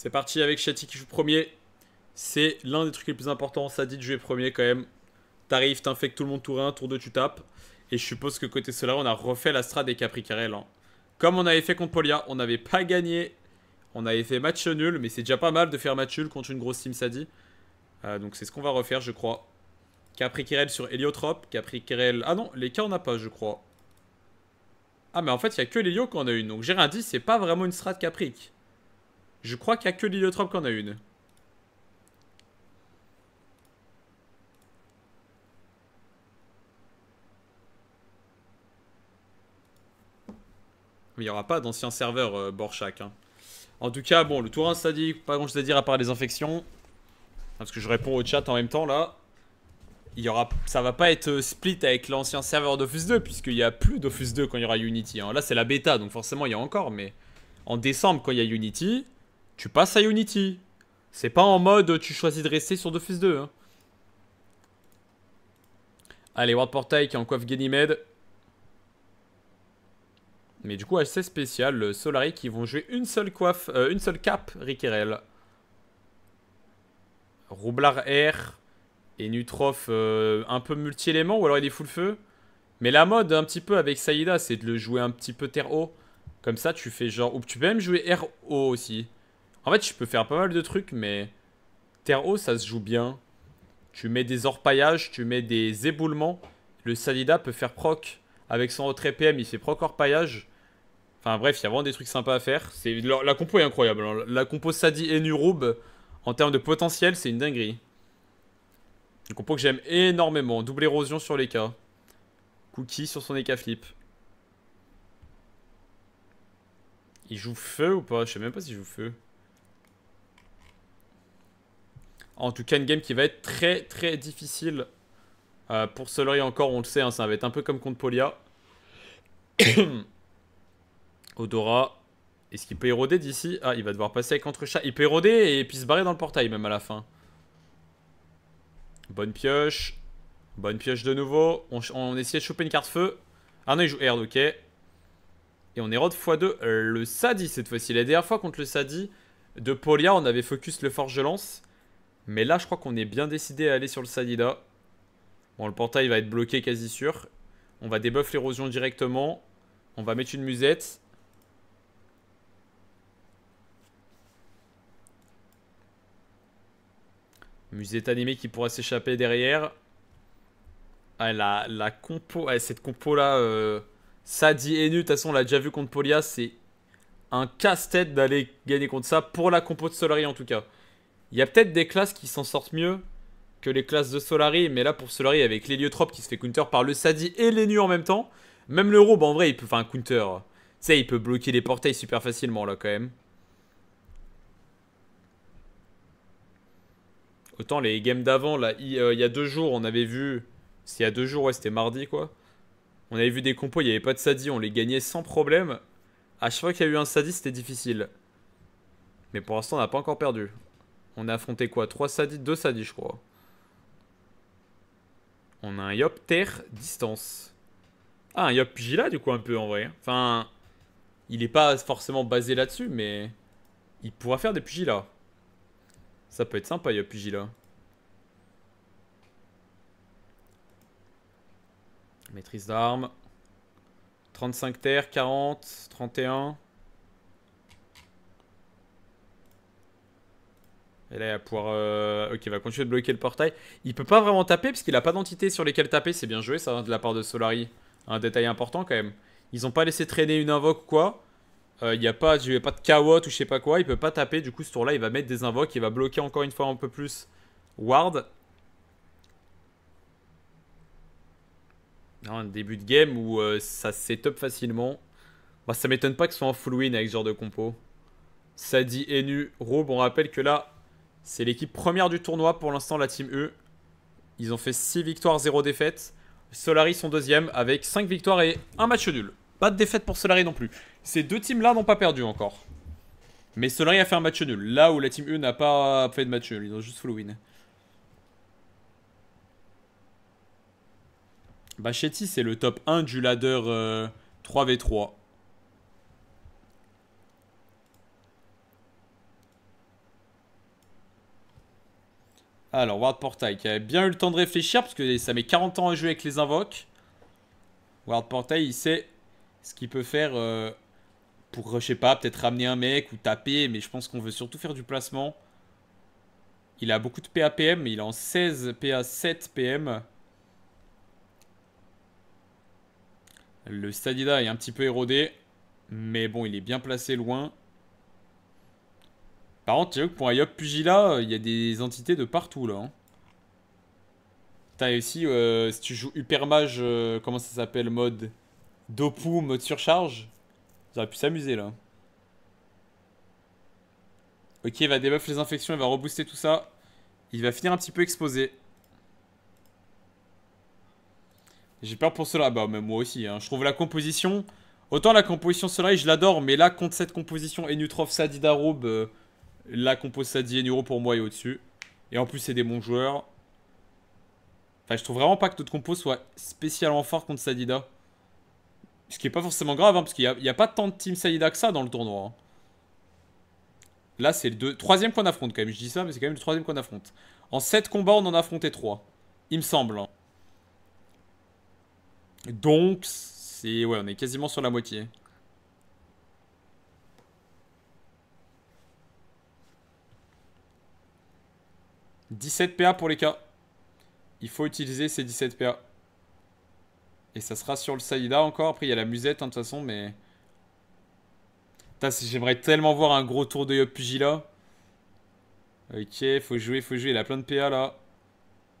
C'est parti avec Chatty qui joue premier. C'est l'un des trucs les plus importants, Sadi dit de jouer premier quand même. T'arrives, t'infectes tout le monde tour 1, tour 2 tu tapes. Et je suppose que côté cela on a refait la strat des Capricarel. Hein. Comme on avait fait contre Polia, on n'avait pas gagné. On avait fait match nul, mais c'est déjà pas mal de faire match nul contre une grosse team, Sadi. Euh, donc c'est ce qu'on va refaire, je crois. Capricarel sur Heliotrop. Capricarel... Ah non, les cas, on n'a pas, je crois. Ah, mais en fait, il n'y a que l'Helio qu'on a eu, Donc, dit, c'est pas vraiment une strat Capric. Je crois qu'il n'y a que l'héliotrope qu'on a une. il n'y aura pas d'ancien serveur euh, Borchak. Hein. En tout cas, bon, le tour 1 dit pas grand je à dire à part les infections. Parce que je réponds au chat en même temps là. Il y aura, ça va pas être euh, split avec l'ancien serveur d'Office 2 puisqu'il n'y a plus d'Office 2 quand il y aura Unity. Hein. Là c'est la bêta donc forcément il y a encore mais en décembre quand il y a Unity, tu passes à Unity. C'est pas en mode tu choisis de rester sur Dofus 2. Hein. Allez, World Portail qui en coiffe Ganymede. Mais du coup, assez spécial, le Solari qui vont jouer une seule coiffe, euh, une seule cape, Rickerel. Roublard R et Nutrof euh, un peu multi-éléments ou alors il est full feu. Mais la mode un petit peu avec Saïda, c'est de le jouer un petit peu terre haut. Comme ça, tu fais genre... Ou tu peux même jouer RO aussi. En fait, je peux faire pas mal de trucs, mais terre haut, ça se joue bien. Tu mets des orpaillages, tu mets des éboulements. Le Salida peut faire proc. Avec son autre e PM, il fait proc orpaillage. Enfin bref, il y a vraiment des trucs sympas à faire. C'est la, compo est incroyable. Hein. La compo Sadi et Nurub, en termes de potentiel, c'est une dinguerie. Une compo que j'aime énormément. Double érosion sur les Cookie sur son Eka flip. Il joue feu ou pas Je sais même pas s'il joue feu. En tout cas, une game qui va être très très difficile euh, pour Soleil encore, on le sait, hein, ça va être un peu comme contre Polia. Odora, est-ce qu'il peut éroder d'ici Ah, il va devoir passer avec Entrechat. Il peut éroder et puis se barrer dans le portail même à la fin. Bonne pioche. Bonne pioche de nouveau. On, on essayait de choper une carte feu. Ah non, il joue Erd, ok. Et on érode x2 euh, le Sadi cette fois-ci. La dernière fois contre le Sadi de Polia, on avait focus le Forge Lance. Mais là, je crois qu'on est bien décidé à aller sur le Sadida. Bon, le portail va être bloqué quasi sûr. On va débuff l'érosion directement. On va mettre une musette. Musette animée qui pourra s'échapper derrière. Ah, la, la compo, eh, cette compo là, Sadie euh, Sadi et de toute façon on l'a déjà vu contre Polia, c'est un casse-tête d'aller gagner contre ça, pour la compo de Solari en tout cas. Il y a peut-être des classes qui s'en sortent mieux que les classes de Solari, mais là pour Solari, avec l'héliotrope qui se fait counter par le Sadi et les nus en même temps, même le Robe en vrai, il peut faire un counter. Tu sais, il peut bloquer les portails super facilement là quand même. Autant les games d'avant, là, euh, il y, a deux jours, on avait vu. C'est il y a deux jours, ouais, c'était mardi quoi. On avait vu des compos, il n'y avait pas de Sadi, on les gagnait sans problème. À chaque fois qu'il y a eu un Sadi, c'était difficile. Mais pour l'instant, on n'a pas encore perdu. On a affronté quoi 3 sadis, 2 sadis je crois. On a un Yop terre distance. Ah, un Yop Pugila du coup, un peu en vrai. Enfin, il n'est pas forcément basé là-dessus, mais il pourra faire des Pugila. Ça peut être sympa, Yop Pugila. Maîtrise d'armes. 35 terres, 40, 31. Et là, il va pouvoir. Euh, ok, il va continuer de bloquer le portail. Il peut pas vraiment taper parce qu'il a pas d'entité sur lesquelles taper. C'est bien joué, ça, hein, de la part de Solari. Un détail important quand même. Ils ont pas laissé traîner une invoque ou quoi. Euh, il n'y a pas, y pas de kawot ou je sais pas quoi. Il peut pas taper. Du coup, ce tour-là, il va mettre des invoques. Il va bloquer encore une fois un peu plus Ward. Un début de game où euh, Ça ça setup facilement. Bah, ça m'étonne pas qu'ils soit en full win avec ce genre de compo. Sadi, Enu, Rob. On rappelle que là, c'est l'équipe première du tournoi pour l'instant, la Team E. Ils ont fait 6 victoires, 0 défaites. Solari sont deuxième avec 5 victoires et un match nul. Pas de défaite pour Solari non plus. Ces deux teams-là n'ont pas perdu encore. Mais Solari a fait un match nul. Là où la Team E n'a pas fait de match nul. Ils ont juste full win. Bachetti, c'est le top 1 du ladder 3v3. Euh, Alors, Ward Portail qui avait bien eu le temps de réfléchir parce que ça met 40 ans à jouer avec les invoques. Ward Portail, il sait ce qu'il peut faire euh, pour, je sais pas, peut-être ramener un mec ou taper, mais je pense qu'on veut surtout faire du placement. Il a beaucoup de PAPM, mais il est en 16 PA 7 PM. Le Stadida est un petit peu érodé, mais bon, il est bien placé loin. Par contre, tu vois que pour Ayop Pugila, euh, il y a des entités de partout là. Hein. T'as aussi, euh, si tu joues Hypermage, euh, comment ça s'appelle, mode Dopu, mode surcharge, ça aurait pu s'amuser là. Ok, il va débuff les infections, il va rebooster tout ça. Il va finir un petit peu exposé. J'ai peur pour cela. Ah bah, même moi aussi. Hein. Je trouve la composition. Autant la composition Soleil, je l'adore, mais là, contre cette composition et Sadida la compo et Nuro pour moi est au-dessus. Et en plus, c'est des bons joueurs. Enfin, je trouve vraiment pas que notre compo soit spécialement fort contre Sadida. Ce qui est pas forcément grave, hein, parce qu'il n'y a, pas tant de team Sadida que ça dans le tournoi. Hein. Là, c'est le troisième qu'on affronte quand même. Je dis ça, mais c'est quand même le troisième qu'on affronte. En 7 combats, on en a affronté 3. Il me semble. Hein. Donc, c'est... Ouais, on est quasiment sur la moitié. 17 PA pour les cas. Il faut utiliser ces 17 PA. Et ça sera sur le Saïda encore. Après, il y a la musette, hein, de toute façon, mais... J'aimerais tellement voir un gros tour de Yopuji là. Ok, faut jouer, faut jouer. Il a plein de PA là.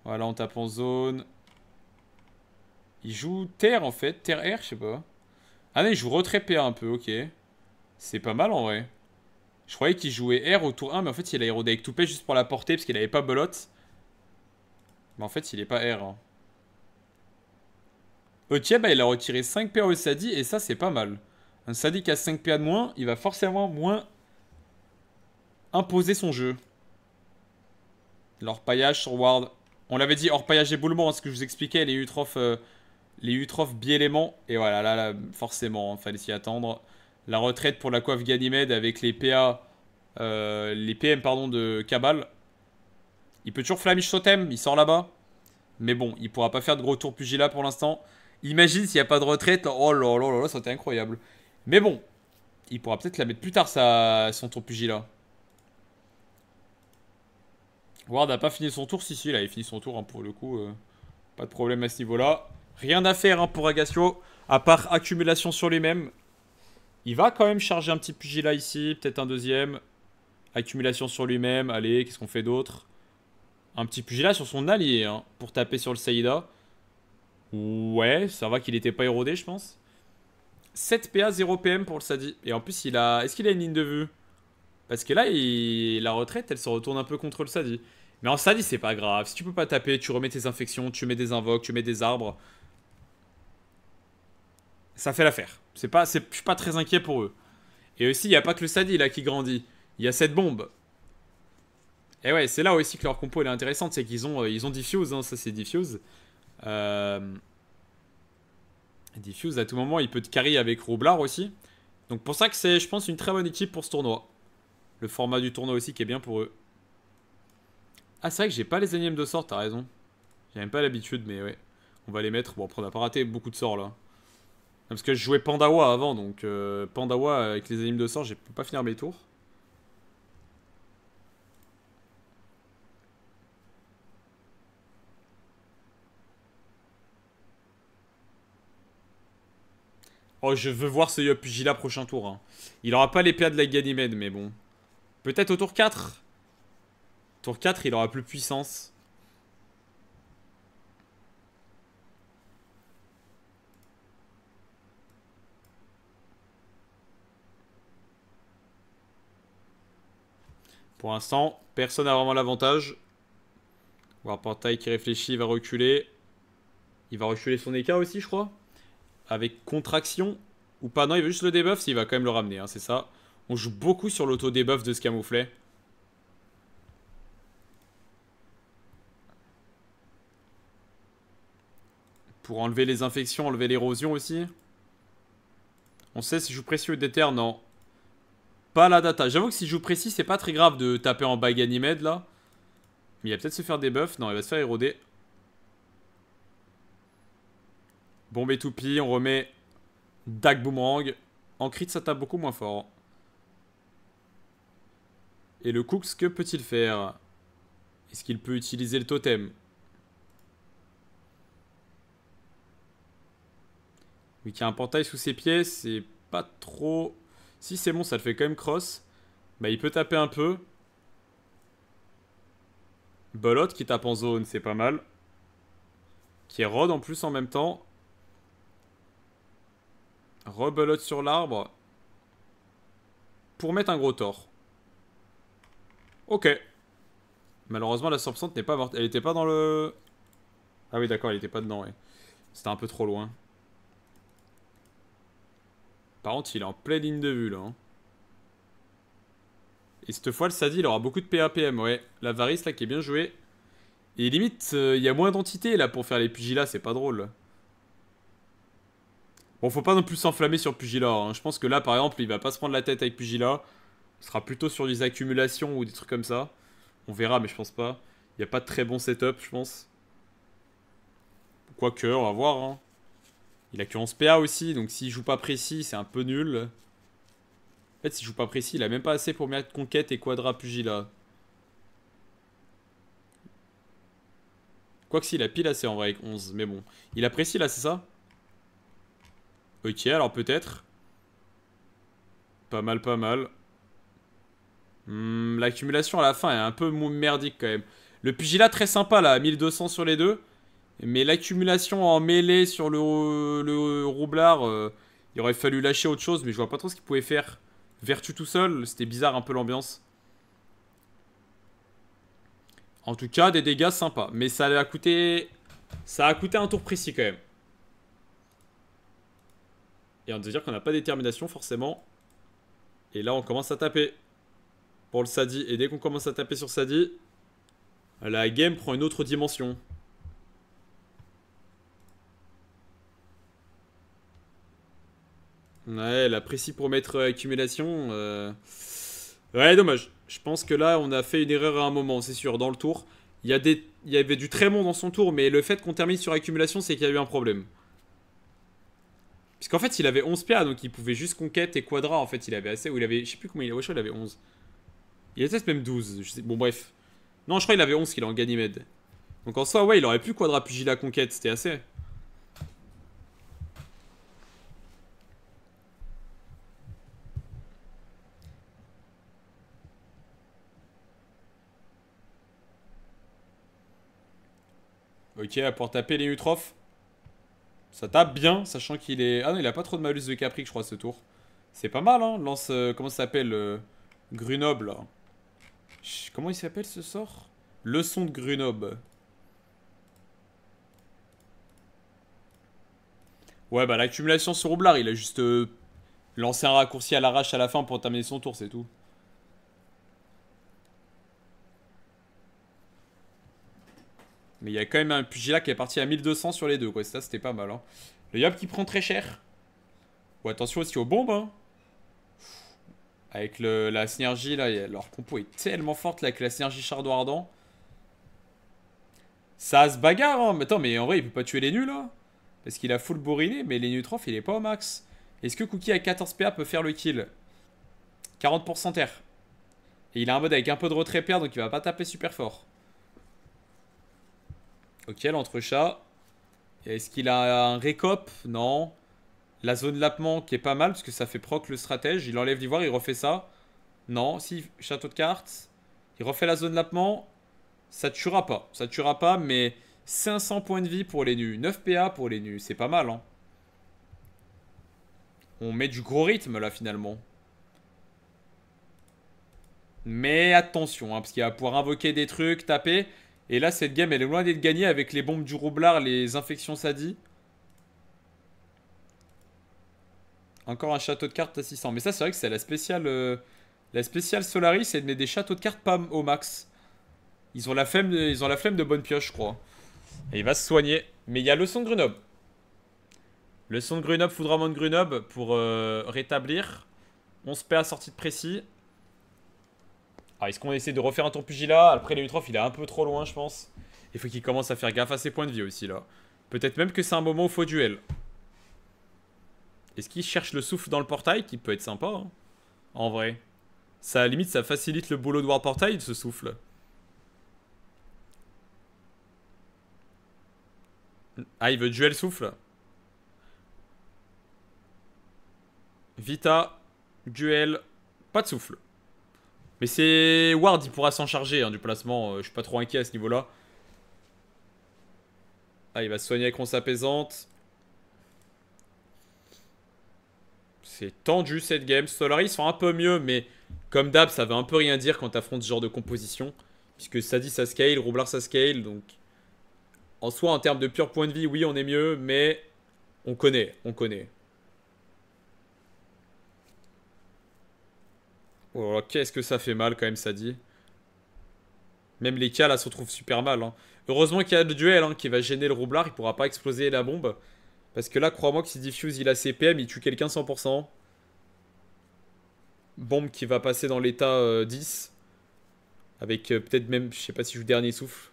Voilà, on tape en zone. Il joue terre en fait. Terre-air, je sais pas. Ah non, il joue retrait PA un peu, ok. C'est pas mal en vrai. Je croyais qu'il jouait R au tour 1, mais en fait, il a héros Toupé juste pour la portée, parce qu'il avait pas Belote. Mais en fait, il est pas R. Hein. Bah, il a retiré 5 PA au Sadi, et ça, c'est pas mal. Un Sadi qui a 5 PA de moins, il va forcément moins imposer son jeu. L'orpaillage sur Ward. On l'avait dit, orpaillage éboulement, hein, ce que je vous expliquais, les Utrophes... Euh, les Et voilà, là, forcément, il hein, fallait s'y attendre. La retraite pour la coiffe Ganymède avec les PA, euh, les PM pardon, de Cabal. Il peut toujours Flamish Totem, il sort là-bas. Mais bon, il pourra pas faire de gros tour Pugila pour l'instant. Imagine s'il n'y a pas de retraite. Oh là là là là, ça incroyable. Mais bon, il pourra peut-être la mettre plus tard, sa, son tour Pugila. Ward n'a pas fini son tour. Si, si, là, il finit son tour hein, pour le coup. Euh, pas de problème à ce niveau-là. Rien à faire hein, pour Agatio. à part accumulation sur lui-même. Il va quand même charger un petit pugilat ici, peut-être un deuxième. Accumulation sur lui-même, allez, qu'est-ce qu'on fait d'autre Un petit pugilat sur son allié, hein, pour taper sur le Saïda. Ouais, ça va qu'il n'était pas érodé, je pense. 7 PA, 0 PM pour le Sadi. Et en plus, il a. Est-ce qu'il a une ligne de vue Parce que là, la retraite, elle se retourne un peu contre le Sadi. Mais en Sadi, c'est pas grave. Si tu peux pas taper, tu remets tes infections, tu mets des invoques, tu mets des arbres. Ça fait l'affaire. C'est pas, je suis pas très inquiet pour eux. Et aussi, il n'y a pas que le Sadi là qui grandit. Il y a cette bombe. Et ouais, c'est là aussi que leur compo est intéressante, c'est qu'ils ont, euh, ils ont diffuse, hein, ça c'est diffuse. Euh, diffuse à tout moment, il peut te carry avec Roublard aussi. Donc pour ça que c'est, je pense, une très bonne équipe pour ce tournoi. Le format du tournoi aussi qui est bien pour eux. Ah c'est vrai que j'ai pas les énièmes de sorts, t'as raison. J'ai même pas l'habitude, mais ouais. On va les mettre. Bon, après, on a pas raté beaucoup de sorts là. Parce que je jouais Pandawa avant, donc euh, Pandawa avec les animes de sort je peux pas finir mes tours. Oh, je veux voir ce Yopugila prochain tour. Hein. Il aura pas l'épée de la Ganymède, mais bon. Peut-être au tour 4 Tour 4, il aura plus puissance. Pour l'instant, personne n'a vraiment l'avantage. Voir Portail qui réfléchit, il va reculer. Il va reculer son écart aussi, je crois. Avec contraction ou pas. Non, il veut juste le debuff, s'il va quand même le ramener, hein, c'est ça. On joue beaucoup sur l'auto-debuff de ce camouflet. Pour enlever les infections, enlever l'érosion aussi. On sait si je joue précieux ou déter, non. J'avoue que si je vous précise c'est pas très grave de taper en bague là. Mais il va peut-être se faire des buffs. Non, il va se faire éroder. Bombe toupie, on remet Dag Boomerang. En crit, ça tape beaucoup moins fort. Et le Cooks, que peut-il faire Est-ce qu'il peut utiliser le totem Vu qu'il y a un portail sous ses pieds, c'est pas trop si c'est bon, ça le fait quand même cross. Bah, il peut taper un peu. Belote qui tape en zone, c'est pas mal. Qui est Rod en plus en même temps. Rebelote sur l'arbre. Pour mettre un gros tort. Ok. Malheureusement, la sorpsante n'est pas morte. Elle était pas dans le... Ah oui, d'accord, elle était pas dedans, ouais. C'était un peu trop loin. Par contre, il est en pleine ligne de vue, là. Hein. Et cette fois, le Sadi, il aura beaucoup de PAPM, ouais. la L'avarice, là, qui est bien jouée Et limite, euh, il y a moins d'entités, là, pour faire les Pugila, c'est pas drôle. Bon, faut pas non plus s'enflammer sur Pugila. Hein. Je pense que là, par exemple, il va pas se prendre la tête avec Pugila. Il sera plutôt sur des accumulations ou des trucs comme ça. On verra, mais je pense pas. Il n'y a pas de très bon setup, je pense. Quoique, on va voir. Hein. Il a que 11 PA aussi, donc s'il joue pas précis, c'est un peu nul. En fait, s'il joue pas précis, il a même pas assez pour mettre Conquête et Quadra Pugila. Quoique s'il a pile assez en vrai avec 11, mais bon. Il a précis là, c'est ça Ok, alors peut-être. Pas mal, pas mal. Hmm, l'accumulation à la fin est un peu merdique quand même. Le Pugila très sympa là, 1200 sur les deux. Mais l'accumulation en mêlée sur le, roublard, euh, il aurait fallu lâcher autre chose, mais je vois pas trop ce qu'il pouvait faire. Vertu tout seul, c'était bizarre un peu l'ambiance. En tout cas, des dégâts sympas. Mais ça a coûté. Ça a coûté un tour précis quand même. Et on veut dire qu'on n'a pas détermination forcément. Et là, on commence à taper pour le Sadi. Et dès qu'on commence à taper sur Sadi, la game prend une autre dimension. Ouais, la précis pour mettre euh, accumulation. Euh. Ouais, dommage. Je pense que là, on a fait une erreur à un moment, c'est sûr, dans le tour. Il y, des... y avait du très bon dans son tour, mais le fait qu'on termine sur accumulation, c'est qu'il y a eu un problème. Parce qu'en fait, il avait 11 PA, donc il pouvait juste conquête et quadra. En fait, il avait assez. Ou il avait. Je sais plus comment il avait. Ouais, il avait 11. Il était même 12. Bon, bref. Non, je crois qu'il avait 11 qu'il a en Ganymède. Donc en soi, ouais, il aurait pu quadra puis la conquête. C'était assez. Ok, pour taper les Utrof. Ça tape bien, sachant qu'il est... Ah non, il a pas trop de malus de Capric, je crois, ce tour. C'est pas mal, hein. Lance... Euh, comment ça s'appelle euh, Grunoble comment il s'appelle, ce sort Leçon de Grunoble. Ouais, bah l'accumulation sur Roublard, il a juste euh, lancé un raccourci à l'arrache à la fin pour terminer son tour, c'est tout. Mais il y a quand même un Pugilat qui est parti à 1200 sur les deux, quoi. Ça, c'était pas mal. Hein. Le Yop qui prend très cher. ou attention aussi aux bombes. Hein. Avec la synergie, là, leur compo est tellement forte avec la synergie Chardon Ardent. Ça se bagarre, hein. Mais attends, mais en vrai, il peut pas tuer les nuls, hein. Parce qu'il a full bourriné, mais les nutrophes, il est pas au max. Est-ce que Cookie à 14 PA peut faire le kill 40% terre. Et il a un mode avec un peu de retrait pair, donc il va pas taper super fort. Ok, l'entrechat. Est-ce qu'il a un récop Non. La zone lappement qui est pas mal parce que ça fait proc le stratège. Il enlève l'ivoire, il refait ça. Non, si, château de cartes. Il refait la zone lapement. Ça tuera pas. Ça tuera pas, mais 500 points de vie pour les nus. 9 PA pour les nus. C'est pas mal, hein. On met du gros rythme, là, finalement. Mais attention, hein, parce qu'il va pouvoir invoquer des trucs, taper. Et là, cette game, elle est loin d'être gagnée avec les bombes du roublard, les infections Sadi. Encore un château de cartes à Mais ça, c'est vrai que c'est la spéciale... Euh, la spéciale Solaris, c'est de mettre des châteaux de cartes pas au max. Ils ont la flemme, de, ils ont la flemme de bonne pioche, je crois. Et il va se soigner. Mais il y a le son de Grenoble. Le son de Grenoble, Foudrement de Grenoble pour euh, rétablir. On se 11 à sortie de précis est-ce qu'on essaie de refaire un tour Pugila Après, lutroph il est un peu trop loin, je pense. Il faut qu'il commence à faire gaffe à ses points de vie aussi, là. Peut-être même que c'est un moment où faut duel. Est-ce qu'il cherche le souffle dans le portail Qui peut être sympa, hein, en vrai. Ça, à limite, ça facilite le boulot de War Portail, ce souffle. Ah, il veut duel souffle. Vita, duel, pas de souffle. Mais c'est Ward, il pourra s'en charger hein, du placement. Euh, je suis pas trop inquiet à ce niveau-là. Ah, il va se soigner avec ronce C'est tendu cette game. Solaris sont un peu mieux, mais comme d'hab, ça veut un peu rien dire quand t'affrontes ce genre de composition. Puisque Sadi ça scale, Roublard ça scale, donc... En soi, en termes de pur point de vie, oui, on est mieux, mais on connaît, on connaît. qu'est-ce oh, que ça fait mal quand même, ça dit. Même les cas là se retrouvent super mal. Hein. Heureusement qu'il y a le duel hein, qui va gêner le roublard, il pourra pas exploser la bombe. Parce que là, crois-moi que si Diffuse il a CPM, il tue quelqu'un 100%. Hein. Bombe qui va passer dans l'état 10. Euh, avec euh, peut-être même, je sais pas si je joue dernier souffle.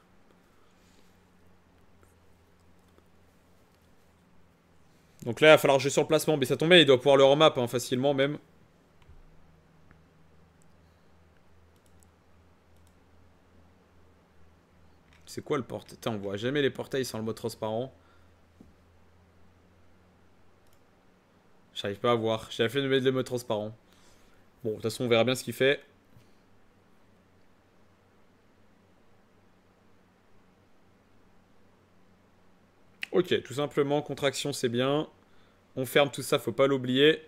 Donc là, il va falloir jouer sur le placement. Mais ça tombe, il doit pouvoir le remap facilement même. C'est quoi le portail On on voit jamais les portails sans le mot transparent. J'arrive pas à voir. J'ai fait de mettre le mot transparent. Bon, de toute façon, on verra bien ce qu'il fait. Ok, tout simplement, contraction, c'est bien. On ferme tout ça, faut pas l'oublier.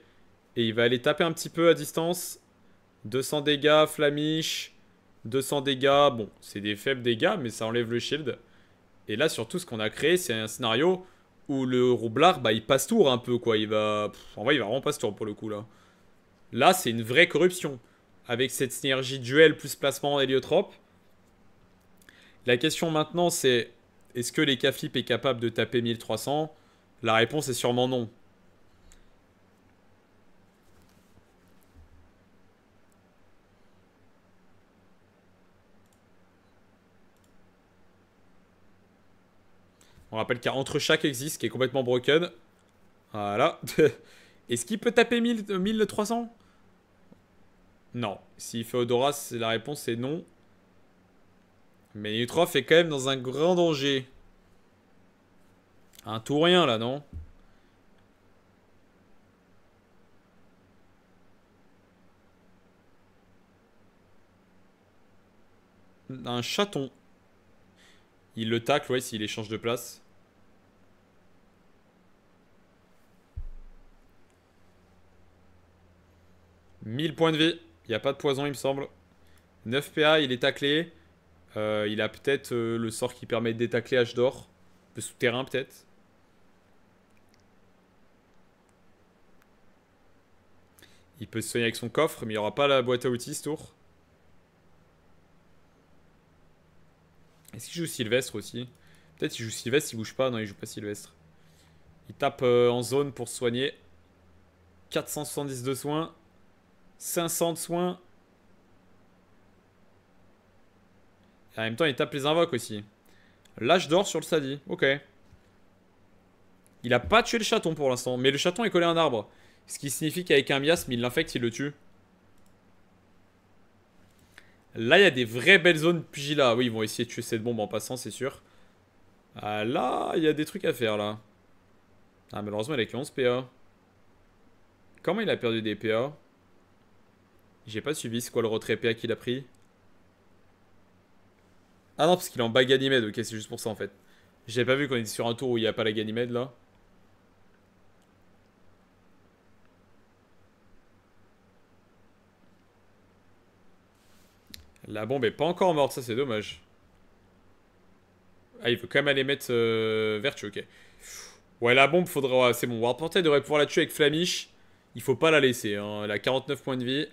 Et il va aller taper un petit peu à distance. 200 dégâts, flamiche. 200 dégâts, bon, c'est des faibles dégâts, mais ça enlève le shield. Et là, surtout, ce qu'on a créé, c'est un scénario où le roublard, bah, il passe tour un peu, quoi. Il va... en vrai, il va vraiment passe tour pour le coup, là. Là, c'est une vraie corruption. Avec cette synergie duel plus placement héliotrope. La question maintenant, c'est... Est-ce que les Cafip est capable de taper 1300 La réponse est sûrement non. On rappelle qu'il y entre chaque existe qui est complètement broken. Voilà. Est-ce qu'il peut taper 1300 euh, Non. S'il fait Odoras, la réponse est non. Mais Utrof est quand même dans un grand danger. Un tout rien là, non Un chaton. Il le tacle, ouais, s'il échange de place. 1000 points de vie. Il n'y a pas de poison, il me semble. 9 PA, il est taclé. Euh, il a peut-être euh, le sort qui permet de détacler H d'or. Le souterrain, peut-être. Il peut se soigner avec son coffre, mais il n'y aura pas la boîte à outils ce tour. Est-ce qu'il joue Sylvestre aussi Peut-être qu'il joue Sylvestre, il bouge pas. Non, il joue pas Sylvestre. Il tape euh, en zone pour soigner. 470 de soins. 500 de soins. Et en même temps, il tape les invoques aussi. L'âge d'or sur le Sadi. Ok. Il a pas tué le chaton pour l'instant. Mais le chaton est collé à un arbre. Ce qui signifie qu'avec un miasme, il l'infecte, il le tue. Là, il y a des vraies belles zones pugila. Oui, ils vont essayer de tuer cette bombe en passant, c'est sûr. Ah, là, il y a des trucs à faire, là. Ah, malheureusement, il a que 11 PA. Comment il a perdu des PA j'ai pas suivi, c'est quoi le retrait PA qu'il a pris Ah non, parce qu'il est en bas Ganymede, ok, c'est juste pour ça en fait. J'avais pas vu qu'on était sur un tour où il n'y a pas la Ganymede là. La bombe est pas encore morte, ça c'est dommage. Ah, il veut quand même aller mettre euh, Vertu, ok. Ouais, la bombe, faudra... C'est bon, Warportail devrait pouvoir la tuer avec Flamish. Il faut pas la laisser, hein, Elle a 49 points de vie.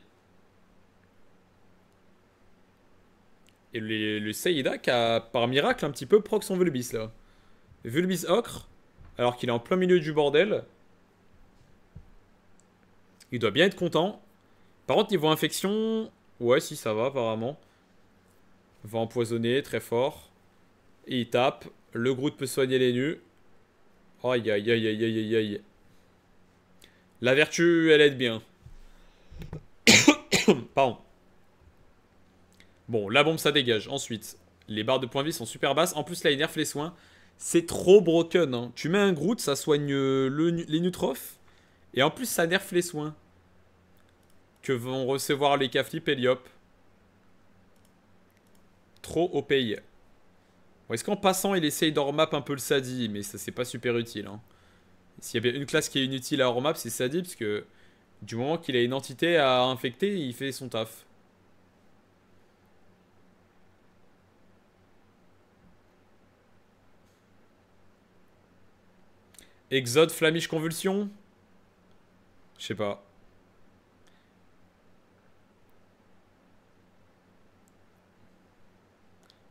Et le, le a, par miracle, un petit peu proc son Vulbis là. Vulbis ocre, alors qu'il est en plein milieu du bordel. Il doit bien être content. Par contre, niveau infection, ouais, si ça va apparemment. Va empoisonner très fort. Et il tape. Le Groot peut soigner les nus. Aïe aïe aïe aïe aïe aïe. La vertu, elle aide bien. Pardon. Bon, la bombe, ça dégage. Ensuite, les barres de point de vie sont super basses. En plus, là, il nerf les soins. C'est trop broken. Hein. Tu mets un Groot, ça soigne euh, les Nutrophes. Et en plus, ça nerf les soins. Que vont recevoir les Caflip et Liop. Trop au pays. Est-ce qu'en passant, il essaye d'hormap un peu le Sadi Mais ça, c'est pas super utile. Hein. S'il y avait une classe qui est inutile à hormap, c'est Sadi, parce que du moment qu'il a une entité à infecter, il fait son taf. Exode, Flamiche, Convulsion Je sais pas.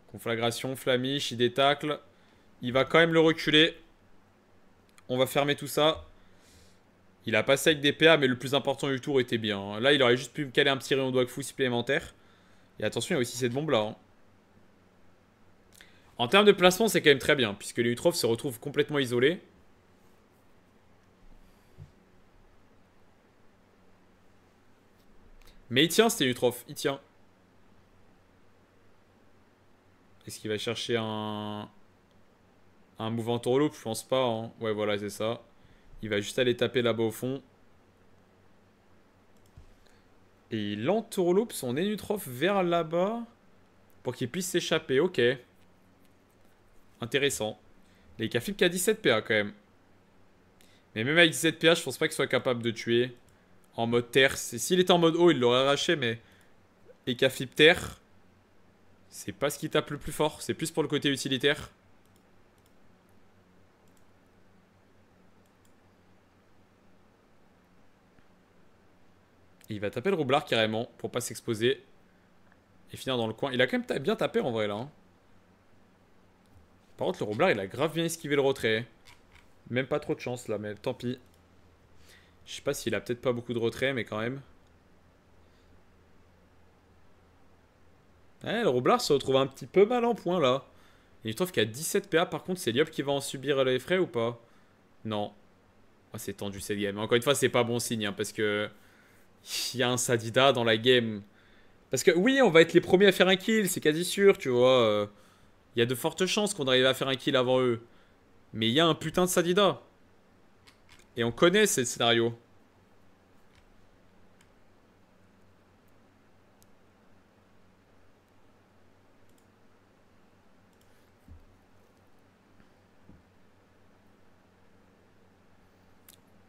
Conflagration, Flamiche, il détacle. Il va quand même le reculer. On va fermer tout ça. Il a passé avec des PA, mais le plus important du tour était bien. Hein. Là, il aurait juste pu me caler un petit rayon de fou supplémentaire. Et attention, il y a aussi cette bombe-là. Hein. En termes de placement, c'est quand même très bien, puisque les utrophes se retrouvent complètement isolés. Mais il tient, cet Il tient. Est-ce qu'il va chercher un. Un mouvement tourloop Je pense pas. Hein. Ouais, voilà, c'est ça. Il va juste aller taper là-bas au fond. Et il entourloupe son Enutrof vers là-bas pour qu'il puisse s'échapper. Ok. Intéressant. Les Kafil qui a 17 PA quand même. Mais même avec 17 PA, je pense pas qu'il soit capable de tuer en mode terre. S'il était en mode haut, il l'aurait arraché, mais et terre, c'est pas ce qui tape le plus fort. C'est plus pour le côté utilitaire. il va taper le roublard carrément pour pas s'exposer et finir dans le coin. Il a quand même bien tapé en vrai là. Hein. Par contre, le roublard, il a grave bien esquivé le retrait. Même pas trop de chance là, mais tant pis. Je sais pas s'il a peut-être pas beaucoup de retrait, mais quand même. Eh, le roublard se retrouve un petit peu mal en point là. Il trouve qu'il y a 17 PA. Par contre, c'est Liop qui va en subir les frais ou pas Non. Ah, c'est tendu cette game. Encore une fois, c'est pas bon signe hein, parce que. Il y a un Sadida dans la game. Parce que oui, on va être les premiers à faire un kill, c'est quasi sûr, tu vois. Euh. Il y a de fortes chances qu'on arrive à faire un kill avant eux. Mais il y a un putain de Sadida. Et on connaît ces scénario.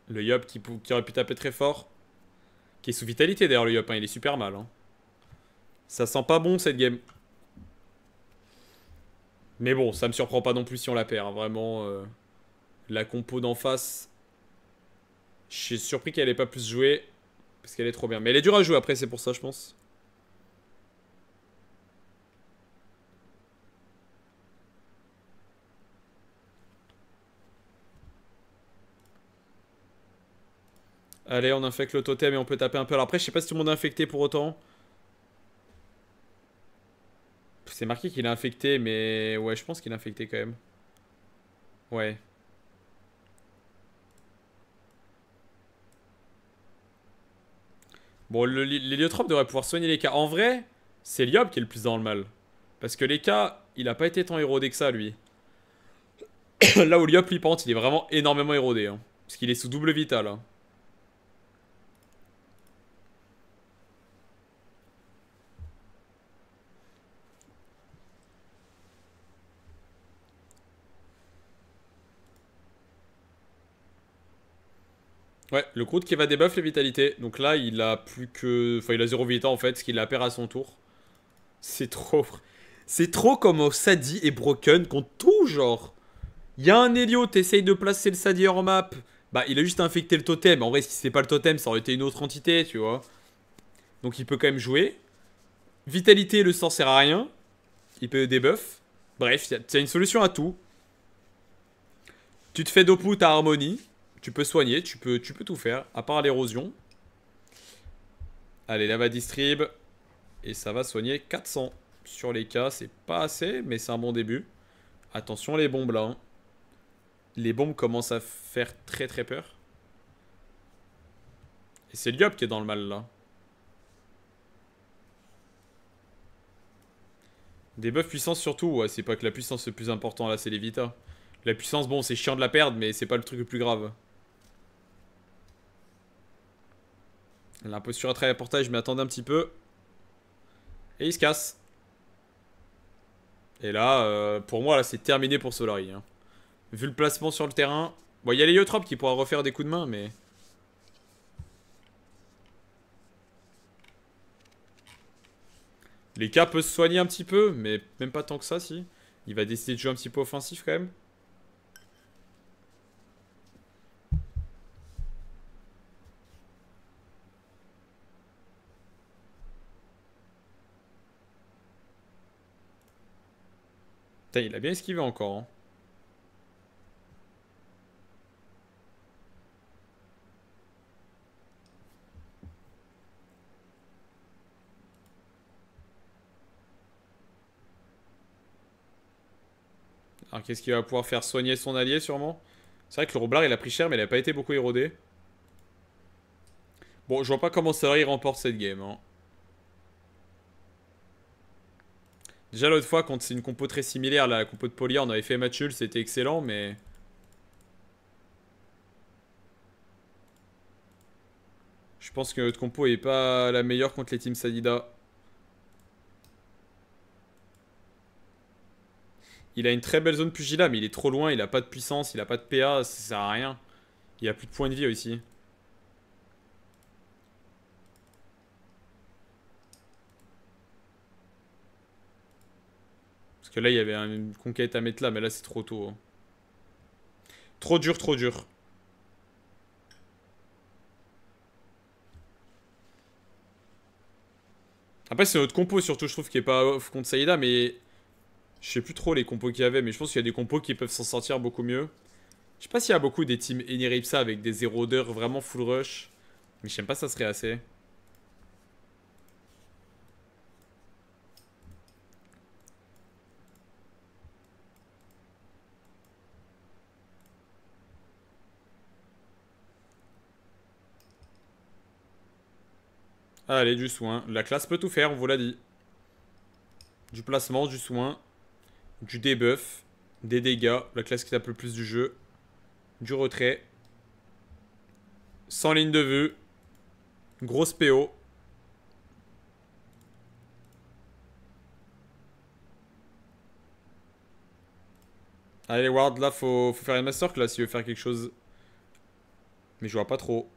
Le Yop qui, aurait pu taper très fort. Qui est sous vitalité d'ailleurs le Yop, hein, il est super mal. Hein. Ça sent pas bon cette game. Mais bon, ça me surprend pas non plus si on la perd. Hein. Vraiment, euh, la compo d'en face je suis surpris qu'elle ait pas plus joué. Parce qu'elle est trop bien. Mais elle est dure à jouer après, c'est pour ça, je pense. Allez, on infecte le totem et on peut taper un peu. Alors après, je sais pas si tout le monde est infecté pour autant. C'est marqué qu'il est infecté, mais ouais, je pense qu'il est infecté quand même. Ouais. Bon, l'héliotrope devrait pouvoir soigner les cas. En vrai, c'est Liob qui est le plus dans le mal. Parce que les cas, il a pas été tant érodé que ça, lui. Là où Liob, lui, pente, il est vraiment énormément érodé. Hein. Parce qu'il est sous double vital. Hein. Ouais, le Groot qui va débuff les vitalités. Donc là, il a plus que. Enfin, il a 0 vitalité en fait, ce qui la perd à son tour. C'est trop. C'est trop comme sadi et Broken contre tout, genre. Il y a un Helio, essaye de placer le Sadie hors map. Bah, il a juste infecté le totem. En vrai, si c'est pas le totem, ça aurait été une autre entité, tu vois. Donc il peut quand même jouer. Vitalité, le sort sert à rien. Il peut débuff. Bref, c'est une solution à tout. Tu te fais Dopou, à Harmonie. Tu peux soigner, tu peux, tu peux tout faire, à part l'érosion. Allez, là va distrib. Et ça va soigner 400 sur les cas. C'est pas assez, mais c'est un bon début. Attention les bombes là. Hein. Les bombes commencent à faire très très peur. Et c'est Liop qui est dans le mal là. Des buffs puissance surtout, ouais, c'est pas que la puissance le plus important là, c'est les La puissance, bon, c'est chiant de la perdre, mais c'est pas le truc le plus grave. La posture à travers à portail, je m'attendais un petit peu. Et il se casse. Et là, euh, pour moi, là, c'est terminé pour Solari. Hein. Vu le placement sur le terrain. Bon, il y a les Yotrop qui pourra refaire des coups de main, mais... Les cas peut se soigner un petit peu, mais même pas tant que ça, si. Il va décider de jouer un petit peu offensif, quand même. il a bien esquivé encore. Hein. Alors qu'est-ce qu'il va pouvoir faire soigner son allié sûrement C'est vrai que le roblard il a pris cher mais il a pas été beaucoup érodé. Bon je vois pas comment ça il remporte cette game. Hein. Déjà l'autre fois, quand c'est une compo très similaire, la compo de Polia, on avait fait Matchul, c'était excellent, mais... Je pense que notre compo est pas la meilleure contre les teams Sadida. Il a une très belle zone pugila, mais il est trop loin, il a pas de puissance, il a pas de PA, ça sert à rien. Il a plus de points de vie aussi. que là, il y avait une conquête à mettre là, mais là, c'est trop tôt. Hein. Trop dur, trop dur. Après, c'est notre compo, surtout, je trouve, qui est pas off contre Saïda, mais... Je sais plus trop les compos qu'il y avait, mais je pense qu'il y a des compos qui peuvent s'en sortir beaucoup mieux. Je sais pas s'il y a beaucoup des teams Eniripsa avec des érodeurs vraiment full rush. Mais j'aime pas, ça serait assez. Allez, du soin. La classe peut tout faire, on vous l'a dit. Du placement, du soin, du debuff, des dégâts, la classe qui tape le plus du jeu, du retrait, sans ligne de vue, grosse PO. Allez, Ward, là, faut, faut faire une masterclass Il veut faire quelque chose. Mais je vois pas trop.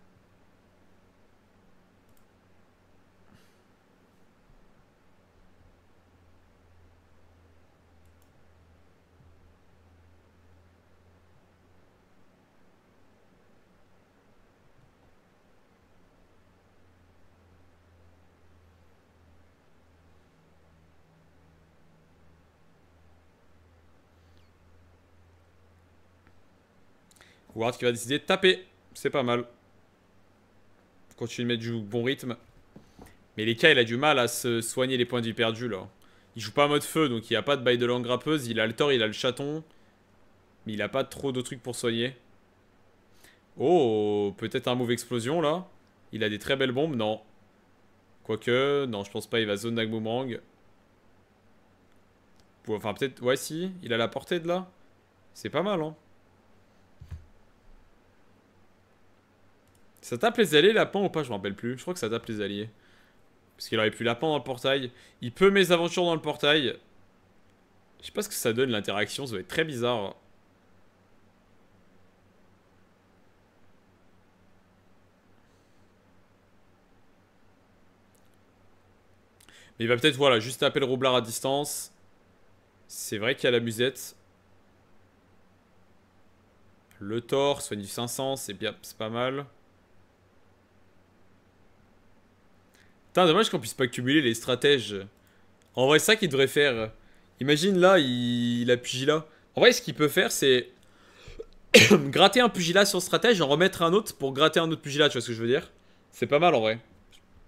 Ward qui va décider de taper. C'est pas mal. Continue de mettre du bon rythme. Mais les cas, il a du mal à se soigner les points de vie perdus là. Il joue pas en mode feu, donc il n'y a pas de bail de langue grappeuse. Il a le tort, il a le chaton. Mais il a pas trop de trucs pour soigner. Oh, peut-être un mauvais explosion là. Il a des très belles bombes, non. Quoique, non, je pense pas, il va zone pour Enfin, peut-être, ouais, si, il a la portée de là. C'est pas mal, hein. Ça tape les alliés, lapin ou pas Je m'en rappelle plus. Je crois que ça tape les alliés. Parce qu'il aurait pu lapin dans le portail. Il peut mes aventures dans le portail. Je sais pas ce que ça donne l'interaction, ça va être très bizarre. Mais il va peut-être, voilà, juste taper le roublard à distance. C'est vrai qu'il y a la musette. Le torse, soigne du 500, c'est bien, c'est pas mal. Putain, dommage qu'on puisse pas cumuler les stratèges. En vrai, ça qu'il devrait faire. Imagine là, il, a Pugila. En vrai, ce qu'il peut faire, c'est gratter un Pugila sur stratège, en remettre un autre pour gratter un autre Pugila, tu vois ce que je veux dire C'est pas mal en vrai.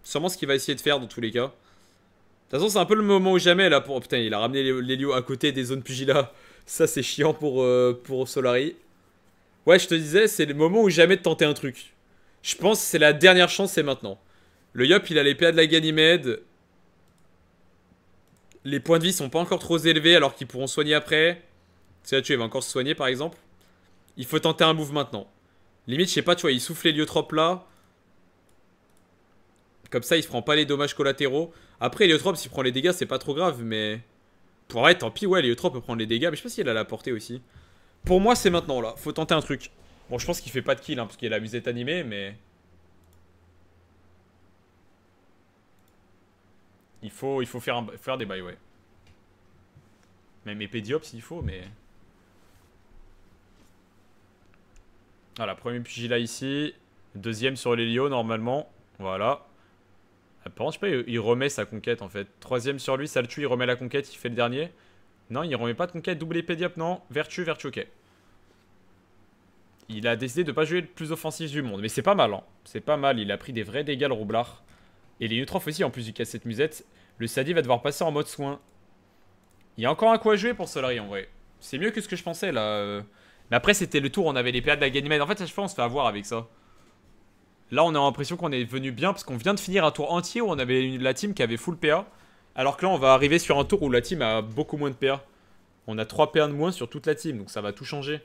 Sûrement ce qu'il va essayer de faire dans tous les cas. De toute façon, c'est un peu le moment où jamais là pour. Oh, putain, il a ramené les lieux à côté des zones Pugila. Ça, c'est chiant pour, euh, pour Solari. Ouais, je te disais, c'est le moment où jamais de tenter un truc. Je pense que c'est la dernière chance, c'est maintenant. Le Yop, il a les PA de la Ganymède. Les points de vie sont pas encore trop élevés alors qu'ils pourront soigner après. C'est là, tu va encore se soigner par exemple. Il faut tenter un move maintenant. Limite, je sais pas, tu vois, il souffle l'héliotrope là. Comme ça, il se prend pas les dommages collatéraux. Après, l'héliotrope, s'il prend les dégâts, c'est pas trop grave, mais. Pour vrai, tant pis, ouais, l'héliotrope peut prendre les dégâts, mais je sais pas si a la portée aussi. Pour moi, c'est maintenant là. Faut tenter un truc. Bon, je pense qu'il fait pas de kill, hein, parce qu'il a la musette animée, mais. Il faut, il faut faire, faire des bails, Même les s'il faut, mais... Voilà, premier pugil là ici. Deuxième sur l'Elio, normalement. Voilà. Apparemment, je sais pas, il remet sa conquête, en fait. Troisième sur lui, ça le tue, il remet la conquête, il fait le dernier. Non, il remet pas de conquête, double Epidiop, non. Vertu, vertu, ok. Il a décidé de pas jouer le plus offensif du monde. Mais c'est pas mal, hein. C'est pas mal, il a pris des vrais dégâts, le roublard. Et les neutrophes aussi, en plus du casse cette musette. Le Sadi va devoir passer en mode soin. Il y a encore un coup à jouer pour Solari en vrai. C'est mieux que ce que je pensais là. Euh. Mais après, c'était le tour, on avait les PA de la Ganymede. En fait, je pense, on se fait avoir avec ça. Là, on a l'impression qu'on est venu bien parce qu'on vient de finir un tour entier où on avait la team qui avait full PA. Alors que là, on va arriver sur un tour où la team a beaucoup moins de PA. On a 3 PA de moins sur toute la team, donc ça va tout changer.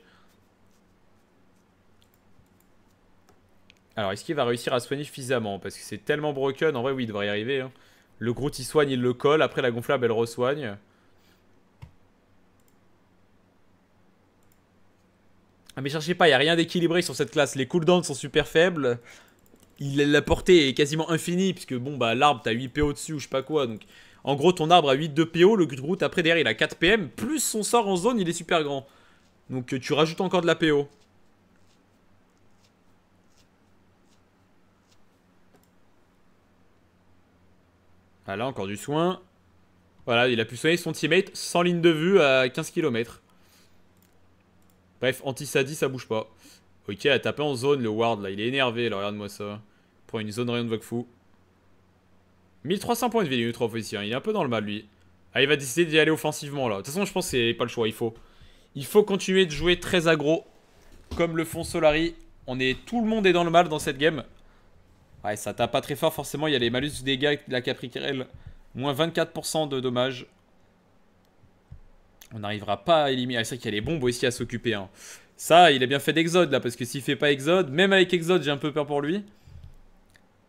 Alors, est-ce qu'il va réussir à soigner suffisamment Parce que c'est tellement broken. En vrai, oui, il devrait y arriver. Hein. Le Groot, il soigne, il le colle. Après, la gonflable, elle re Ah, mais cherchez pas, il n'y a rien d'équilibré sur cette classe. Les cooldowns sont super faibles. Il, la portée est quasiment infinie. Puisque, bon, bah, l'arbre, t'as 8 PO dessus ou je sais pas quoi. Donc, en gros, ton arbre a 8 de PO. Le Groot, après, derrière, il a 4 PM. Plus son sort en zone, il est super grand. Donc, tu rajoutes encore de la PO. Ah là, encore du soin. Voilà, il a pu soigner son teammate sans ligne de vue à 15 km. Bref, anti-sadi, ça bouge pas. Ok, a tapé en zone le ward là, il est énervé là, regarde-moi ça. Pour une zone rayon de fou 1300 points de vie, trop ici hein. il est un peu dans le mal lui. Ah, il va décider d'y aller offensivement là. De toute façon, je pense que c'est pas le choix, il faut. Il faut continuer de jouer très aggro, comme le font Solari. On est, tout le monde est dans le mal dans cette game. Ouais, ça tape pas très fort forcément. Il y a les malus de dégâts de la Capricorel. Moins 24% de dommages. On n'arrivera pas à éliminer. Ah, c'est vrai qu'il y a les bombes aussi à s'occuper. Hein. Ça, il a bien fait d'Exode là, parce que s'il fait pas Exode, même avec Exode, j'ai un peu peur pour lui.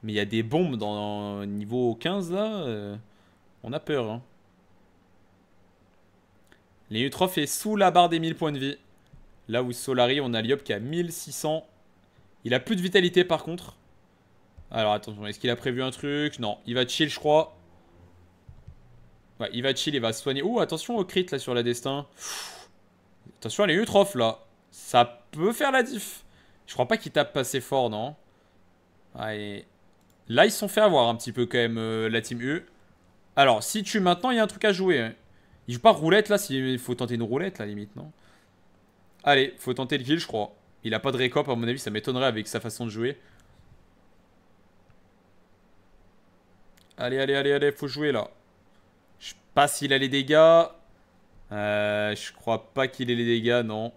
Mais il y a des bombes dans niveau 15 là. Euh, on a peur. Hein. Les est sous la barre des 1000 points de vie. Là où Solari, on a Liop qui a 1600. Il a plus de vitalité par contre. Alors attention, est-ce qu'il a prévu un truc Non, il va chill je crois. Ouais, il va chill, il va se soigner. Oh, attention au crit là sur la destin. attention à les là. Ça peut faire la diff. Je crois pas qu'il tape assez fort, non Allez. Là, ils se sont fait avoir un petit peu quand même, euh, la team U. Alors, si tu maintenant, il y a un truc à jouer. Hein. Il joue pas roulette là, il faut tenter une roulette là, limite, non Allez, faut tenter le kill, je crois. Il a pas de récop, à mon avis, ça m'étonnerait avec sa façon de jouer. Allez, allez, allez, allez, faut jouer là. Je sais pas s'il a les dégâts. Euh, je crois pas qu'il ait les dégâts, non.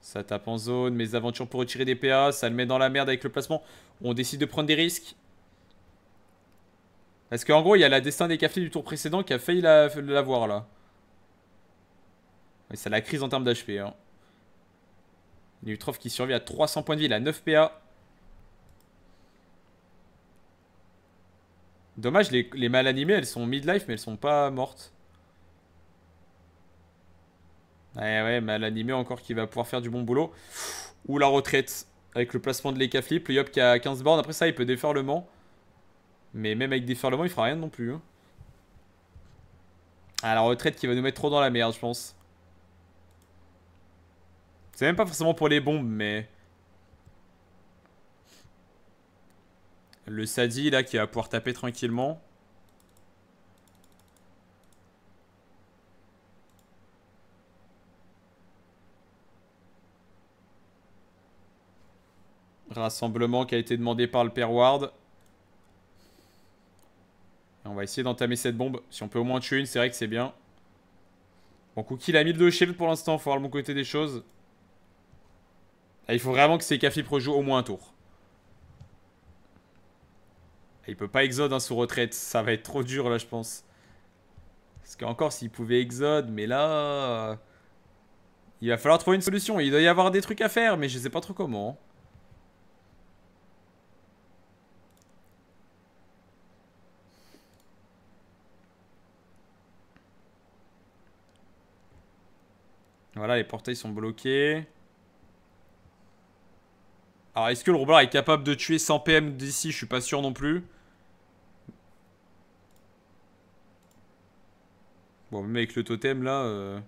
Ça tape en zone. Mes aventures pour retirer des PA, ça le met dans la merde avec le placement. On décide de prendre des risques. Parce qu'en gros, il y a la destin des cafés du tour précédent qui a failli l'avoir là. c'est la crise en termes d'HP. Hein. qui survit à 300 points de vie, il a 9 PA. Dommage, les, les mal animés, elles sont mid-life, mais elles sont pas mortes. Ouais, ouais, mal animé encore qui va pouvoir faire du bon boulot. Ou la retraite. Avec le placement de l'Eka le Yop qui a 15 bornes. Après ça, il peut déferlement. Mais même avec déferlement il fera rien non plus. à hein. Ah, la retraite qui va nous mettre trop dans la merde, je pense. C'est même pas forcément pour les bombes, mais... Le Sadi là qui va pouvoir taper tranquillement. Rassemblement qui a été demandé par le père Ward. on va essayer d'entamer cette bombe. Si on peut au moins tuer une, c'est vrai que c'est bien. Bon, Cookie, il a mis le 2 shield pour l'instant. Faut voir le bon côté des choses. Ah, il faut vraiment que ces cafés rejouent au moins un tour. Il peut pas Exode en hein, sous retraite. Ça va être trop dur là, je pense. Parce qu'encore, s'il pouvait Exode, mais là. Il va falloir trouver une solution. Il doit y avoir des trucs à faire, mais je sais pas trop comment. Voilà, les portails sont bloqués. Alors, est-ce que le robot est capable de tuer 100 PM d'ici Je suis pas sûr non plus. Bon, même avec le totem, là, euh,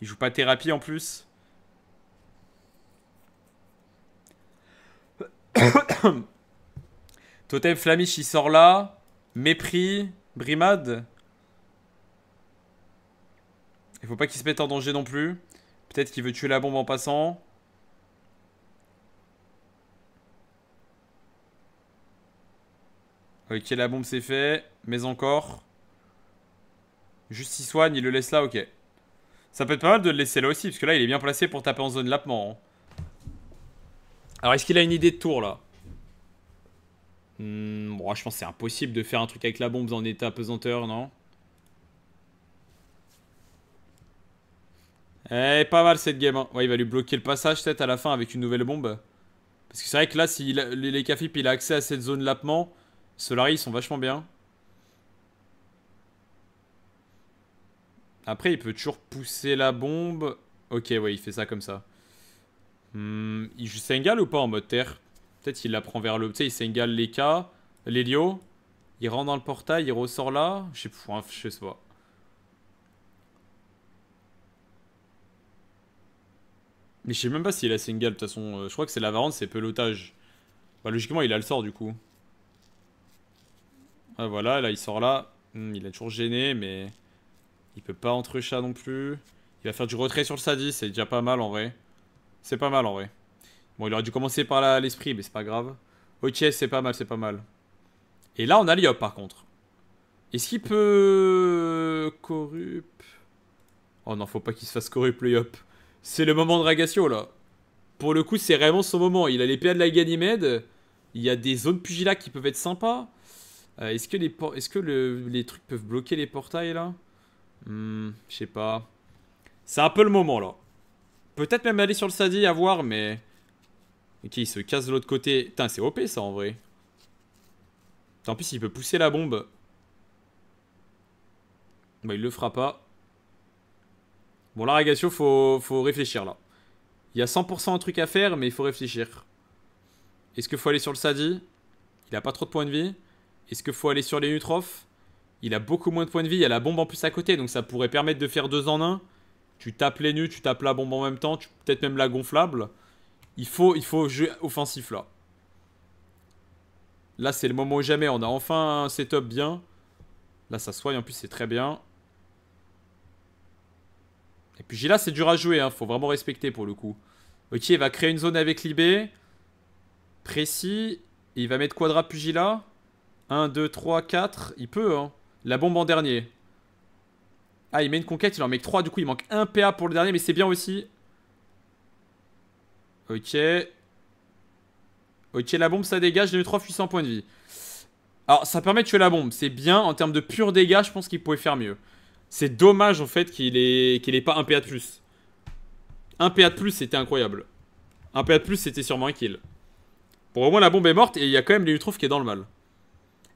il joue pas thérapie en plus. totem Flamish, il sort là. Mépris, Brimade. Il faut pas qu'il se mette en danger non plus. Peut-être qu'il veut tuer la bombe en passant. Ok, la bombe c'est fait. Mais encore. Juste si soigne, il le laisse là, ok. Ça peut être pas mal de le laisser là aussi, parce que là, il est bien placé pour taper en zone lapement. Hein. Alors, est-ce qu'il a une idée de tour, là hmm, bon, Je pense que c'est impossible de faire un truc avec la bombe en état pesanteur, non Eh, pas mal cette game. Hein. Ouais, il va lui bloquer le passage, peut-être, à la fin, avec une nouvelle bombe. Parce que c'est vrai que là, si les, Kafip il a accès à cette zone lapement, Solari, ils sont vachement bien. Après, il peut toujours pousser la bombe. Ok, ouais, il fait ça comme ça. Hmm, il joue ou pas en mode terre Peut-être qu'il la prend vers le... Tu sais, il s'engale les cas, l'Elio. Il rentre dans le portail, il ressort là. Je sais pas, je sais pas. Mais je sais même pas s'il a s'engale. de toute façon. Euh, je crois que c'est la variante, c'est pelotage. Bah, logiquement, il a le sort, du coup. Ah, voilà, là, il sort là. Hmm, il est toujours gêné, mais... Il peut pas entrer chat non plus. Il va faire du retrait sur le Sadi, c'est déjà pas mal en vrai. C'est pas mal en vrai. Bon, il aurait dû commencer par l'esprit, mais c'est pas grave. Ok, c'est pas mal, c'est pas mal. Et là, on a Liop par contre. Est-ce qu'il peut... Corrup... Oh non, faut pas qu'il se fasse corrup le Yop. C'est le moment de Ragatio là. Pour le coup, c'est vraiment son moment. Il a les P.A. de la Ganymède. Il y a des zones pugilat qui peuvent être sympas. Euh, est-ce que, les, Est -ce que les trucs peuvent bloquer les portails là Hum, je sais pas. C'est un peu le moment là. Peut-être même aller sur le Sadi, à voir, mais. Ok, il se casse de l'autre côté. Putain, c'est OP ça en vrai. Tant en plus, il peut pousser la bombe. Bah, il le fera pas. Bon, là, Ragatio, faut, faut réfléchir là. Il y a 100% un truc à faire, mais il faut réfléchir. Est-ce que faut aller sur le Sadi Il a pas trop de points de vie. Est-ce que faut aller sur les Nutrophes il a beaucoup moins de points de vie. Il y a la bombe en plus à côté. Donc ça pourrait permettre de faire deux en un. Tu tapes les nus, tu tapes la bombe en même temps. peut-être même la gonflable. Il faut, il faut jouer offensif là. Là, c'est le moment où jamais. On a enfin un setup bien. Là, ça soigne. En plus, c'est très bien. Et puis c'est dur à jouer. Hein. Faut vraiment respecter pour le coup. Ok, il va créer une zone avec Libé. Précis. il va mettre Quadra Pugila. 1, 2, 3, 4. Il peut, hein. La bombe en dernier. Ah, il met une conquête, il en met 3, du coup il manque 1 PA pour le dernier, mais c'est bien aussi. Ok. Ok, la bombe ça dégage, j'ai eu 3 points de vie. Alors, ça permet de tuer la bombe, c'est bien. En termes de pur dégâts, je pense qu'il pouvait faire mieux. C'est dommage en fait qu'il ait... pas 1 PA de plus. 1 PA de plus, c'était incroyable. 1 PA de plus, c'était sûrement un kill. Pour bon, au moins, la bombe est morte et il y a quand même les qui est dans le mal.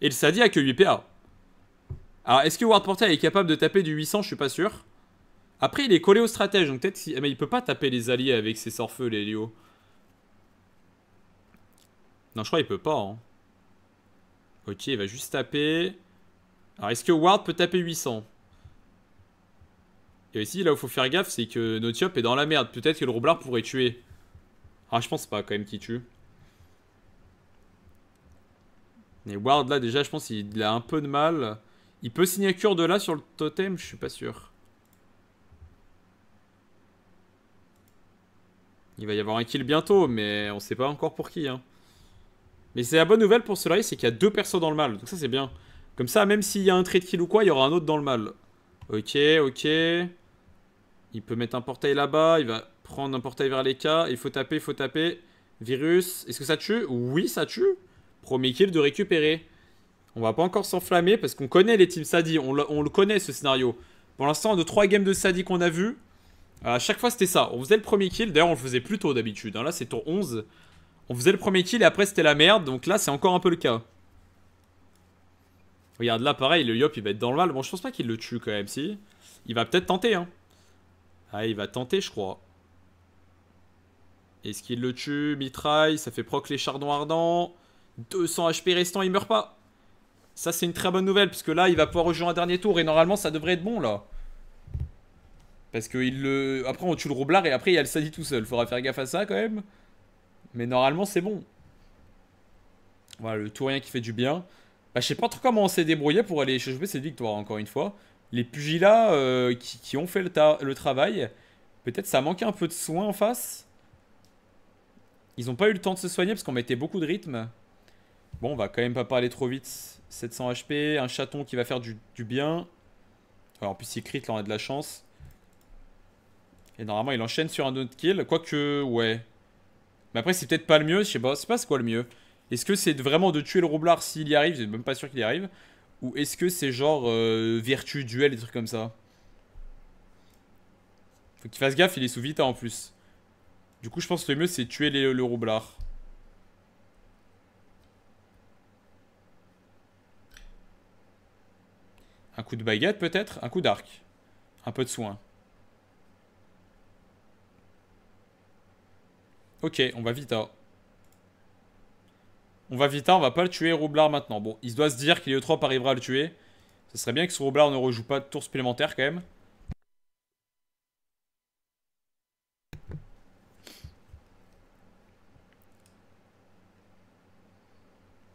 Et le Sadi a que 8 PA. Alors, est-ce que Ward Portal est capable de taper du 800 Je suis pas sûr. Après, il est collé au stratège, donc peut-être ah, Mais il peut pas taper les alliés avec ses sorts les Léo. E non, je crois qu'il peut pas. Hein. Ok, il va juste taper... Alors, est-ce que Ward peut taper 800 Et ici, là où faut faire gaffe, c'est que Notiop est dans la merde. Peut-être que le Roublard pourrait tuer. Ah, je pense pas quand même qu'il tue. Mais Ward, là, déjà, je pense qu'il a un peu de mal... Il peut cure de là sur le totem, je suis pas sûr. Il va y avoir un kill bientôt, mais on sait pas encore pour qui. Hein. Mais c'est la bonne nouvelle pour cela, c'est qu'il y a deux persos dans le mal. Donc ça, c'est bien. Comme ça, même s'il y a un trait de kill ou quoi, il y aura un autre dans le mal. Ok, ok. Il peut mettre un portail là-bas. Il va prendre un portail vers les cas. Il faut taper, il faut taper. Virus. Est-ce que ça tue Oui, ça tue. Premier kill de récupérer. On va pas encore s'enflammer parce qu'on connaît les teams Sadi, on, le connaît ce scénario. Pour l'instant, de trois games de Sadi qu'on a vu, à chaque fois c'était ça. On faisait le premier kill, d'ailleurs on le faisait plus tôt d'habitude. Hein. Là c'est tour 11. On faisait le premier kill et après c'était la merde, donc là c'est encore un peu le cas. Regarde là pareil, le Yop il va être dans le mal. Bon je pense pas qu'il le tue quand même si. Il va peut-être tenter hein. Ah il va tenter je crois. Est-ce qu'il le tue Mitraille, ça fait proc les chardons ardents. 200 HP restants, il meurt pas. Ça, c'est une très bonne nouvelle, puisque là, il va pouvoir rejoindre un dernier tour. Et normalement, ça devrait être bon, là. Parce que il le... après, on tue le roublard et après, il y a le Sadi tout seul. Faudra faire gaffe à ça, quand même. Mais normalement, c'est bon. Voilà, le Tourien qui fait du bien. Bah, je sais pas trop comment on s'est débrouillé pour aller choper cette victoire, encore une fois. Les pugilas euh, qui, ont fait le, travail. Peut-être ça manquait un peu de soin en face. Ils n'ont pas eu le temps de se soigner parce qu'on mettait beaucoup de rythme. Bon, on va quand même pas parler trop vite. 700 HP, un chaton qui va faire du, bien. Alors, en plus, il crit, là, on a de la chance. Et normalement, il enchaîne sur un autre kill. Quoique, ouais. Mais après, c'est peut-être pas le mieux. Je sais pas, c'est pas quoi le mieux. Est-ce que c'est vraiment de tuer le roublard s'il y arrive Je même pas sûr qu'il y arrive. Ou est-ce que c'est genre euh, vertu, duel, des trucs comme ça Faut qu'il fasse gaffe, il est sous vita en plus. Du coup, je pense que le mieux, c'est tuer le roublard. Un coup de baguette peut-être Un coup d'arc Un peu de soin. Ok, on va vite. On va vite, on va pas le tuer Roublard maintenant. Bon, il doit se dire qu'Héliotrope arrivera à le tuer. Ce serait bien que ce Roublard ne rejoue pas de tour supplémentaire quand même.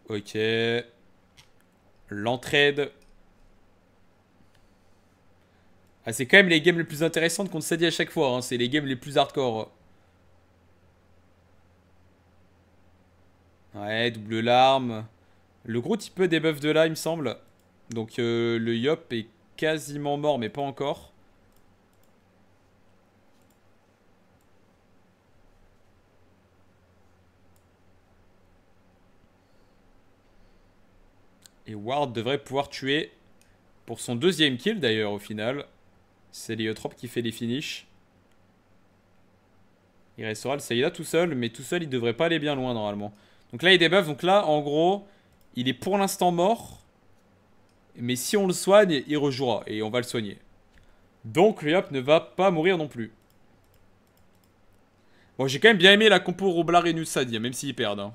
Ok. L'entraide ah, c'est quand même les games les plus intéressantes qu'on s'est dit à chaque fois. Hein. C'est les games les plus hardcore. Ouais, double larme. Le gros type des boeufs de là, il me semble. Donc euh, le Yop est quasiment mort, mais pas encore. Et Ward devrait pouvoir tuer pour son deuxième kill d'ailleurs au final. C'est l'iotrop qui fait les finishes. Il restera le Saïda tout seul, mais tout seul, il devrait pas aller bien loin normalement. Donc là, il débuff. Donc là, en gros, il est pour l'instant mort. Mais si on le soigne, il rejouera et on va le soigner. Donc Ryop ne va pas mourir non plus. Bon, j'ai quand même bien aimé la compo Roblar et Nusadia, même s'ils perdent. Hein.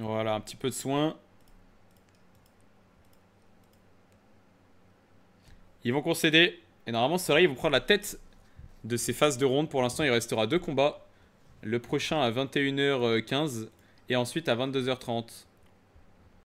Voilà, un petit peu de soin. Ils vont concéder. Et normalement, c'est vrai, ils vont prendre la tête de ces phases de ronde. Pour l'instant, il restera deux combats. Le prochain à 21h15 et ensuite à 22h30.